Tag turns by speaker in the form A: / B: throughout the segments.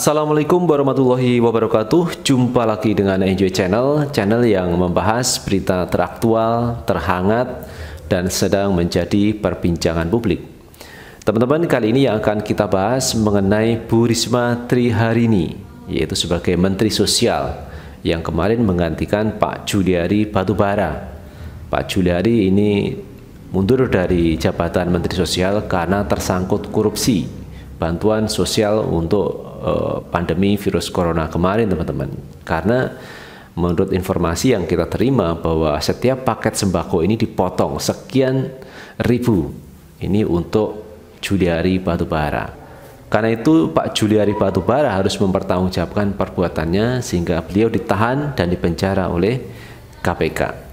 A: Assalamualaikum warahmatullahi wabarakatuh Jumpa lagi dengan Enjoy Channel Channel yang membahas berita teraktual, terhangat Dan sedang menjadi perbincangan publik Teman-teman kali ini yang akan kita bahas mengenai Bu Risma Triharini Yaitu sebagai Menteri Sosial Yang kemarin menggantikan Pak Juliari Batubara Pak Juliari ini mundur dari jabatan Menteri Sosial karena tersangkut korupsi bantuan sosial untuk uh, pandemi virus corona kemarin teman-teman karena menurut informasi yang kita terima bahwa setiap paket sembako ini dipotong sekian ribu ini untuk Juliari Batubara karena itu Pak Juliari Batubara harus mempertanggungjawabkan perbuatannya sehingga beliau ditahan dan dipenjara oleh KPK.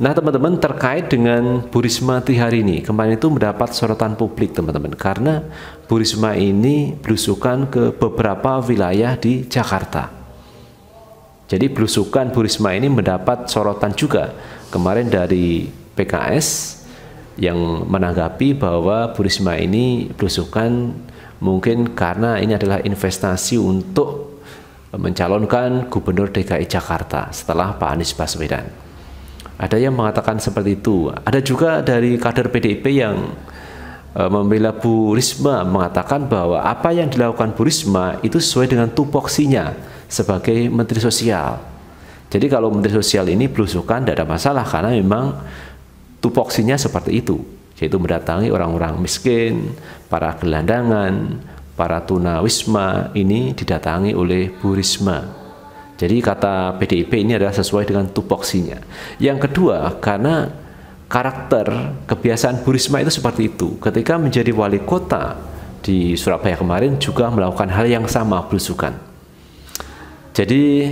A: Nah teman-teman terkait dengan Burisma Risma hari ini kemarin itu mendapat sorotan publik teman-teman karena Burisma ini belusukan ke beberapa wilayah di Jakarta. Jadi belusukan Burisma ini mendapat sorotan juga kemarin dari PKS yang menanggapi bahwa Burisma ini belusukan mungkin karena ini adalah investasi untuk mencalonkan Gubernur DKI Jakarta setelah Pak Anies Baswedan. Ada yang mengatakan seperti itu. Ada juga dari kader PDIP yang e, membela Bu Risma mengatakan bahwa apa yang dilakukan Bu Risma itu sesuai dengan tupoksinya sebagai Menteri Sosial. Jadi kalau Menteri Sosial ini belusukan tidak ada masalah karena memang tupoksinya seperti itu, yaitu mendatangi orang-orang miskin, para gelandangan, para tunawisma ini didatangi oleh Bu Risma. Jadi kata PDIP ini adalah sesuai dengan tupoksinya. Yang kedua, karena karakter kebiasaan Bu Risma itu seperti itu. Ketika menjadi wali kota di Surabaya kemarin juga melakukan hal yang sama belusukan. Jadi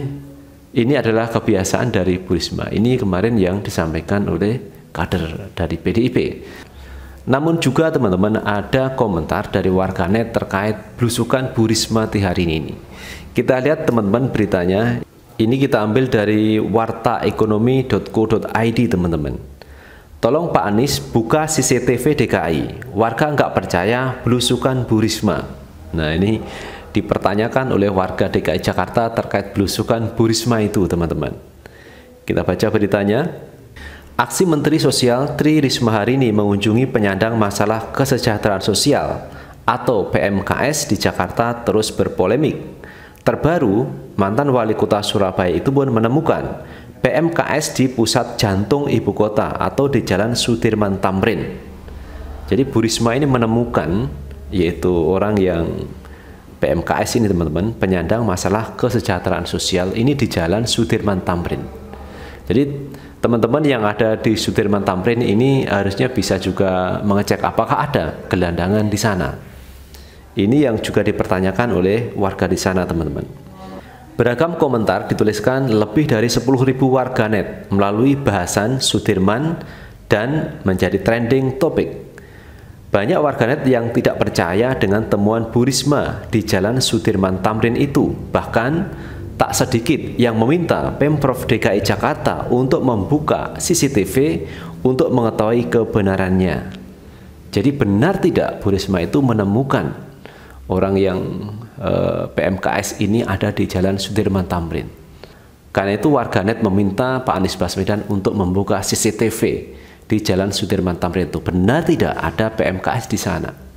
A: ini adalah kebiasaan dari Bu Risma. Ini kemarin yang disampaikan oleh kader dari PDIP. Namun juga teman-teman ada komentar dari warganet terkait blusukan Bu Risma di hari ini. Kita lihat teman-teman beritanya. Ini kita ambil dari wartaekonomi.co.id teman-teman. Tolong Pak Anies buka CCTV DKI. Warga nggak percaya blusukan Bu Risma. Nah ini dipertanyakan oleh warga DKI Jakarta terkait blusukan Bu Risma itu teman-teman. Kita baca beritanya. Aksi Menteri Sosial Tri Risma hari ini mengunjungi penyandang masalah kesejahteraan sosial atau PMKS di Jakarta terus berpolemik. Terbaru, mantan wali kota Surabaya itu pun menemukan PMKS di pusat jantung ibu kota atau di Jalan Sudirman Tamrin. Jadi Bu Risma ini menemukan yaitu orang yang PMKS ini teman-teman, penyandang masalah kesejahteraan sosial ini di Jalan Sudirman Tamrin. Jadi teman-teman yang ada di Sudirman Tamrin ini harusnya bisa juga mengecek apakah ada gelandangan di sana. Ini yang juga dipertanyakan oleh warga di sana teman-teman. Beragam komentar dituliskan lebih dari 10.000 warganet melalui bahasan Sudirman dan menjadi trending topik. Banyak warganet yang tidak percaya dengan temuan burisma di Jalan Sudirman Tamrin itu, bahkan tak sedikit yang meminta Pemprov DKI Jakarta untuk membuka CCTV untuk mengetahui kebenarannya. Jadi benar tidak Bu Risma itu menemukan orang yang eh, PMKS ini ada di Jalan Sudirman Tamrin. Karena itu warganet meminta Pak Anies Baswedan untuk membuka CCTV di Jalan Sudirman Tamrin itu. Benar tidak ada PMKS di sana?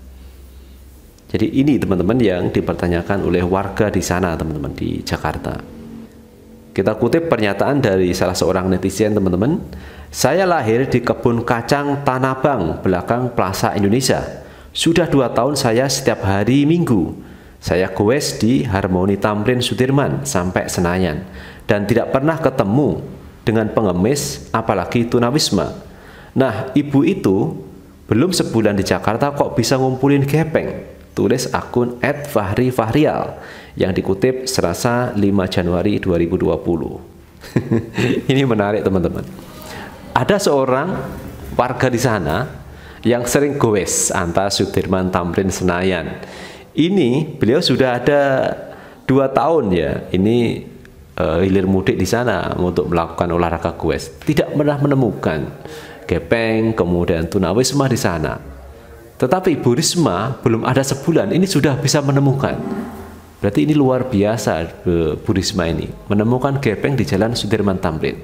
A: Jadi ini teman-teman yang dipertanyakan oleh warga di sana teman-teman di Jakarta. Kita kutip pernyataan dari salah seorang netizen teman-teman. Saya lahir di kebun kacang Tanabang belakang Plaza Indonesia. Sudah dua tahun saya setiap hari minggu. Saya goes di Harmoni Tamrin Sudirman sampai Senayan dan tidak pernah ketemu dengan pengemis apalagi tunawisma. Nah, ibu itu belum sebulan di Jakarta kok bisa ngumpulin gepeng tulis akun at Fahri Fahrial yang dikutip serasa 5 Januari 2020. Ini menarik teman-teman. Ada seorang warga di sana yang sering goes antar Sudirman Tamrin Senayan. Ini beliau sudah ada dua tahun ya. Ini uh, hilir mudik di sana untuk melakukan olahraga goes. Tidak pernah menemukan gepeng, kemudian tunawisma di sana tetapi Bu Risma belum ada sebulan ini sudah bisa menemukan. Berarti ini luar biasa Bu Risma ini menemukan gepeng di Jalan Sudirman Tamrin.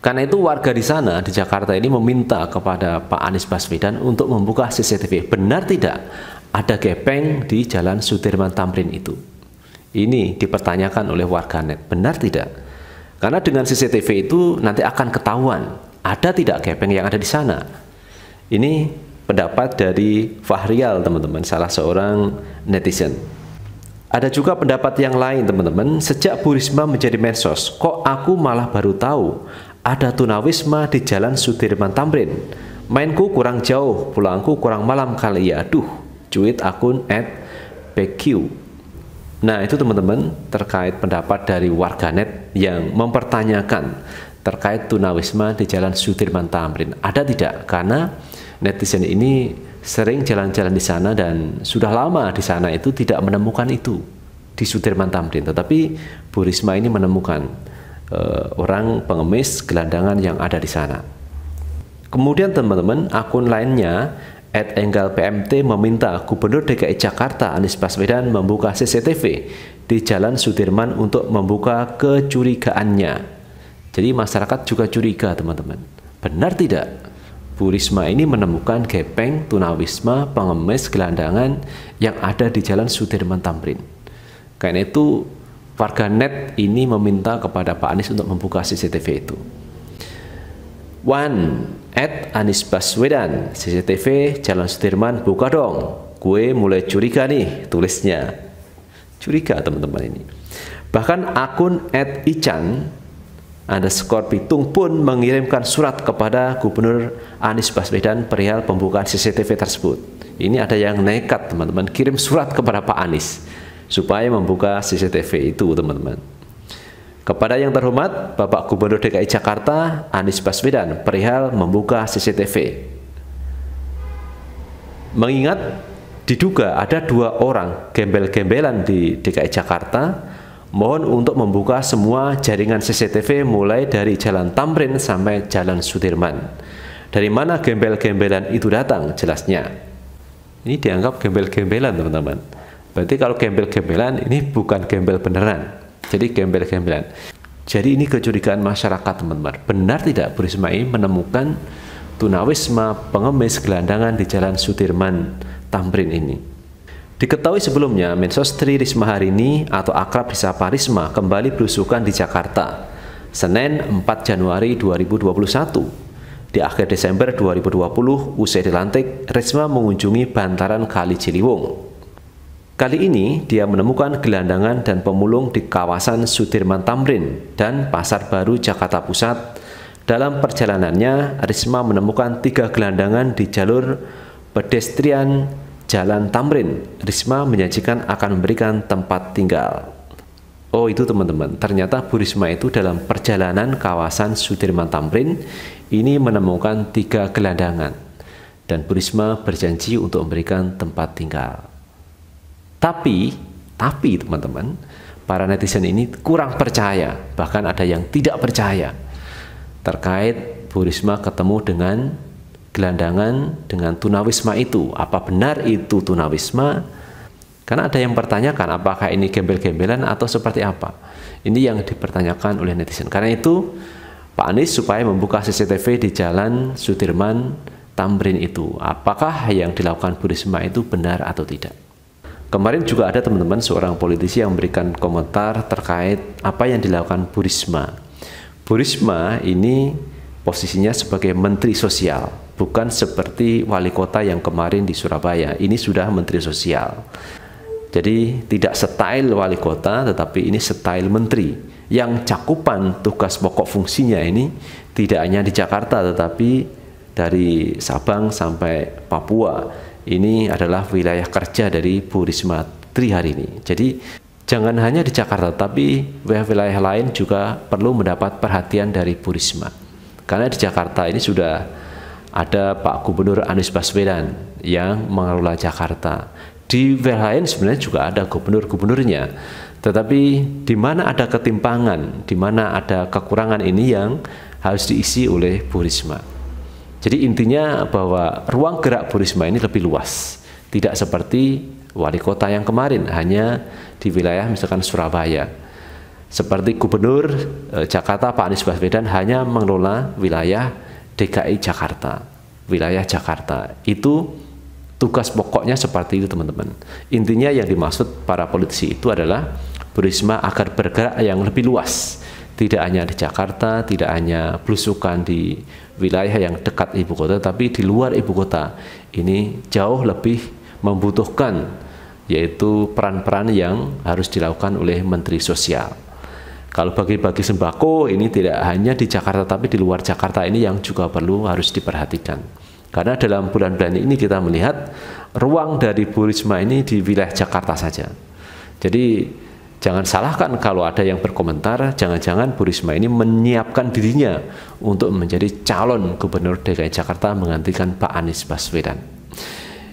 A: Karena itu warga di sana di Jakarta ini meminta kepada Pak Anies Baswedan untuk membuka CCTV. Benar tidak ada gepeng di Jalan Sudirman Tamrin itu? Ini dipertanyakan oleh warganet. Benar tidak? Karena dengan CCTV itu nanti akan ketahuan ada tidak gepeng yang ada di sana. Ini pendapat dari Fahrial teman-teman, salah seorang netizen. Ada juga pendapat yang lain teman-teman, sejak Bu Risma menjadi mensos, kok aku malah baru tahu ada tunawisma di Jalan Sudirman Tamrin. Mainku kurang jauh, pulangku kurang malam kali ya, aduh, cuit akun at PQ Nah itu teman-teman terkait pendapat dari warganet yang mempertanyakan terkait tunawisma di Jalan Sudirman Tamrin. Ada tidak? Karena netizen ini sering jalan-jalan di sana dan sudah lama di sana itu tidak menemukan itu di Sudirman Tamrin. Tetapi Bu Risma ini menemukan uh, orang pengemis gelandangan yang ada di sana. Kemudian teman-teman akun lainnya at Enggal PMT meminta Gubernur DKI Jakarta Anies Baswedan membuka CCTV di Jalan Sudirman untuk membuka kecurigaannya. Jadi masyarakat juga curiga teman-teman. Benar tidak? Bu Risma ini menemukan gepeng, tunawisma, pengemis, gelandangan yang ada di Jalan Sudirman Tamrin. Karena itu warga net ini meminta kepada Pak Anies untuk membuka CCTV itu. One at Anies Baswedan, CCTV Jalan Sudirman buka dong. Gue mulai curiga nih tulisnya. Curiga teman-teman ini. Bahkan akun at Ican ada skor pitung pun mengirimkan surat kepada Gubernur Anies Baswedan perihal pembukaan CCTV tersebut. Ini ada yang nekat teman-teman kirim surat kepada Pak Anies supaya membuka CCTV itu teman-teman. Kepada yang terhormat Bapak Gubernur DKI Jakarta Anies Baswedan perihal membuka CCTV. Mengingat diduga ada dua orang gembel-gembelan di DKI Jakarta Mohon untuk membuka semua jaringan CCTV mulai dari Jalan Tamrin sampai Jalan Sudirman. Dari mana gembel-gembelan itu datang jelasnya? Ini dianggap gembel-gembelan teman-teman. Berarti kalau gembel-gembelan ini bukan gembel beneran. Jadi gembel-gembelan. Jadi ini kecurigaan masyarakat teman-teman. Benar tidak Bu Rismai menemukan tunawisma pengemis gelandangan di Jalan Sudirman Tamrin ini? Diketahui sebelumnya, Mensos Tri Risma hari ini atau akrab disapa Risma kembali berusukan di Jakarta, Senin 4 Januari 2021. Di akhir Desember 2020, usai dilantik, Risma mengunjungi bantaran Kali Ciliwung. Kali ini, dia menemukan gelandangan dan pemulung di kawasan Sudirman Tamrin dan Pasar Baru Jakarta Pusat. Dalam perjalanannya, Risma menemukan tiga gelandangan di jalur pedestrian Jalan Tamrin, Risma menjanjikan akan memberikan tempat tinggal. Oh itu teman-teman, ternyata Bu Risma itu dalam perjalanan kawasan Sudirman Tamrin ini menemukan tiga gelandangan. Dan Bu Risma berjanji untuk memberikan tempat tinggal. Tapi, tapi teman-teman, para netizen ini kurang percaya, bahkan ada yang tidak percaya terkait Bu Risma ketemu dengan gelandangan dengan tunawisma itu. Apa benar itu tunawisma? Karena ada yang pertanyakan apakah ini gembel-gembelan atau seperti apa. Ini yang dipertanyakan oleh netizen. Karena itu Pak Anies supaya membuka CCTV di Jalan Sudirman Tamrin itu. Apakah yang dilakukan Bu Risma itu benar atau tidak? Kemarin juga ada teman-teman seorang politisi yang memberikan komentar terkait apa yang dilakukan Bu Risma. Bu Risma ini posisinya sebagai Menteri Sosial bukan seperti wali kota yang kemarin di Surabaya. Ini sudah menteri sosial. Jadi tidak style wali kota tetapi ini style menteri yang cakupan tugas pokok fungsinya ini tidak hanya di Jakarta tetapi dari Sabang sampai Papua. Ini adalah wilayah kerja dari Bu Risma Tri hari ini. Jadi jangan hanya di Jakarta tapi wilayah-wilayah lain juga perlu mendapat perhatian dari Bu Risma. Karena di Jakarta ini sudah ada Pak Gubernur Anies Baswedan yang mengelola Jakarta. Di wilayah lain sebenarnya juga ada gubernur-gubernurnya. Tetapi di mana ada ketimpangan, di mana ada kekurangan ini yang harus diisi oleh Bu Risma. Jadi intinya bahwa ruang gerak Bu Risma ini lebih luas. Tidak seperti wali kota yang kemarin, hanya di wilayah misalkan Surabaya. Seperti gubernur eh, Jakarta Pak Anies Baswedan hanya mengelola wilayah DKI Jakarta, wilayah Jakarta itu tugas pokoknya seperti itu teman-teman. Intinya yang dimaksud para politisi itu adalah berisma agar bergerak yang lebih luas, tidak hanya di Jakarta, tidak hanya blusukan di wilayah yang dekat ibu kota, tapi di luar ibu kota ini jauh lebih membutuhkan yaitu peran-peran yang harus dilakukan oleh Menteri Sosial. Kalau bagi-bagi sembako ini tidak hanya di Jakarta tapi di luar Jakarta ini yang juga perlu harus diperhatikan. Karena dalam bulan-bulan ini kita melihat ruang dari Bu Risma ini di wilayah Jakarta saja. Jadi jangan salahkan kalau ada yang berkomentar jangan-jangan Bu Risma ini menyiapkan dirinya untuk menjadi calon gubernur DKI Jakarta menggantikan Pak Anies Baswedan.